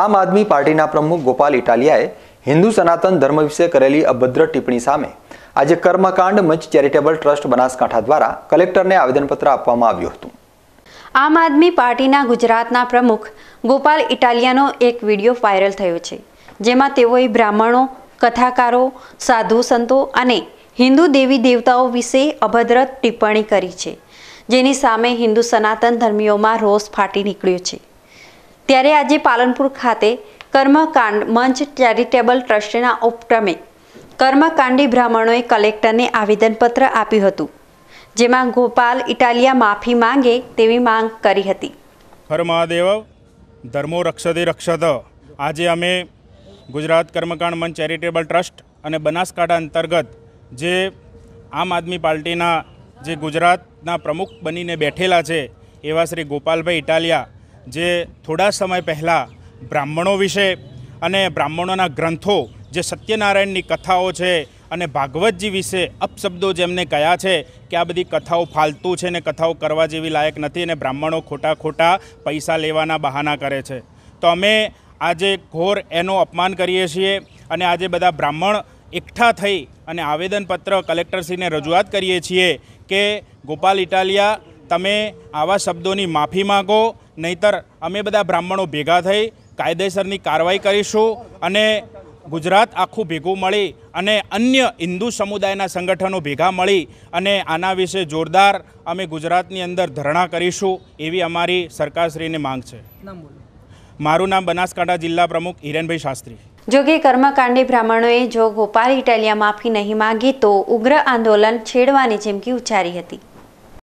આમ આદમી પાર્ટીના પ્રમુખ ગોપાલ ઇટાલિયાએ હિન્દુ સનાતન ધર્મ વિશે કરેલી અભદ્ર ટિપ્પણી સામે આજે કર્મકાંડ મંચ ચેરિટેબલ ટ્રસ્ટ બનાસકાંઠા દ્વારા કલેક્ટરને આવેદનપત્ર આપવામાં આવ્યું હતું આમ આદમી પાર્ટીના ગુજરાતના પ્રમુખ ગોપાલ ઇટાલિયાનો એક વિડીયો વાયરલ થયો છે જેમાં તેઓએ બ્રાહ્મણો કથાકારો સાધુ સંતો અને હિન્દુ દેવી દેવતાઓ વિશે અભદ્ર ટિપ્પણી કરી છે જેની સામે હિન્દુ સનાતન ધર્મીઓમાં રોષ ફાટી નીકળ્યો છે ત્યારે આજે પાલનપુર ખાતે કર્મકાંડ મંચ ચેરિટેબલ ટ્રસ્ટના ઉપક્રમે કર્મકાંડી બ્રાહ્મણોએ કલેક્ટરને આવેદનપત્ર આપ્યું હતું જેમાં ગોપાલ ઇટાલિયા માફી માંગે તેવી માંગ કરી હતી હર મહાદેવ ધર્મો રક્ષદે રક્ષદ આજે અમે ગુજરાત કર્મકાંડ મંચ ચેરિટેબલ ટ્રસ્ટ અને બનાસકાંઠા અંતર્ગત જે આમ આદમી પાર્ટીના જે ગુજરાતના પ્રમુખ બનીને બેઠેલા છે એવા શ્રી ગોપાલભાઈ ઇટાલિયા જે થોડા સમય પહેલાં બ્રાહ્મણો વિશે અને બ્રાહ્મણોના ગ્રંથો જે સત્યનારાયણની કથાઓ છે અને ભાગવતજી વિશે અપશબ્દો જેમને કયા છે કે આ બધી કથાઓ ફાલતુ છે ને કથાઓ કરવા જેવી લાયક નથી અને બ્રાહ્મણો ખોટા ખોટા પૈસા લેવાના બહાના કરે છે તો અમે આજે ઘોર એનો અપમાન કરીએ છીએ અને આજે બધા બ્રાહ્મણ એકઠા થઈ અને આવેદનપત્ર કલેક્ટરશ્રીને રજૂઆત કરીએ છીએ કે ગોપાલ ઇટાલિયા તમે આવા શબ્દોની માફી માગો નહીતર અમે બધા બ્રાહ્મણો ભેગા થઈ કાયદેસરની કારવાઈ કરીશું અને ગુજરાત આખું ભેગું મળી અને અન્ય હિન્દુ સમુદાયના સંગઠનો ભેગા મળી અને આના વિશે જોરદાર અમે ગુજરાતની અંદર ધરણા કરીશું એવી અમારી સરકારશ્રીને માંગ છે મારું નામ બનાસકાંઠા જિલ્લા પ્રમુખ હિરેનભાઈ શાસ્ત્રી જોકે કર્મકાંડી બ્રાહ્મણોએ જો ગોપાલ ઇટાલિયા માફી નહીં માગી તો ઉગ્ર આંદોલન છેડવાની ચીમકી ઉચ્ચારી હતી